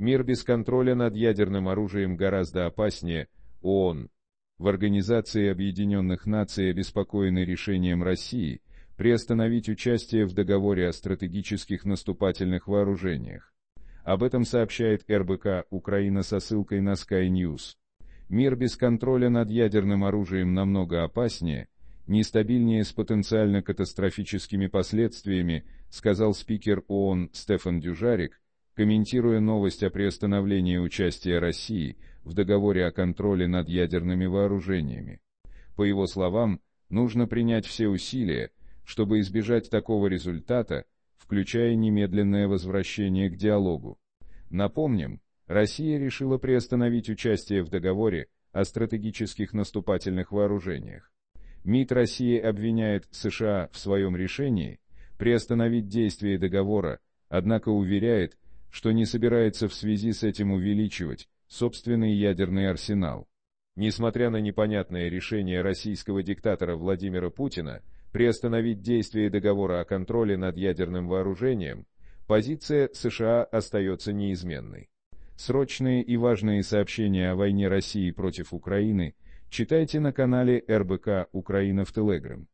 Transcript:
Мир без контроля над ядерным оружием гораздо опаснее ООН. В Организации Объединенных Наций обеспокоены решением России приостановить участие в договоре о стратегических наступательных вооружениях. Об этом сообщает РБК «Украина» со ссылкой на Sky News. Мир без контроля над ядерным оружием намного опаснее, нестабильнее с потенциально катастрофическими последствиями, сказал спикер ООН Стефан Дюжарик, Комментируя новость о приостановлении участия России в договоре о контроле над ядерными вооружениями, по его словам, нужно принять все усилия, чтобы избежать такого результата, включая немедленное возвращение к диалогу. Напомним, Россия решила приостановить участие в договоре о стратегических наступательных вооружениях. МИД России обвиняет США в своем решении приостановить действие договора, однако уверяет, что не собирается в связи с этим увеличивать собственный ядерный арсенал. Несмотря на непонятное решение российского диктатора Владимира Путина приостановить действие договора о контроле над ядерным вооружением, позиция США остается неизменной. Срочные и важные сообщения о войне России против Украины читайте на канале РБК «Украина в Телеграм».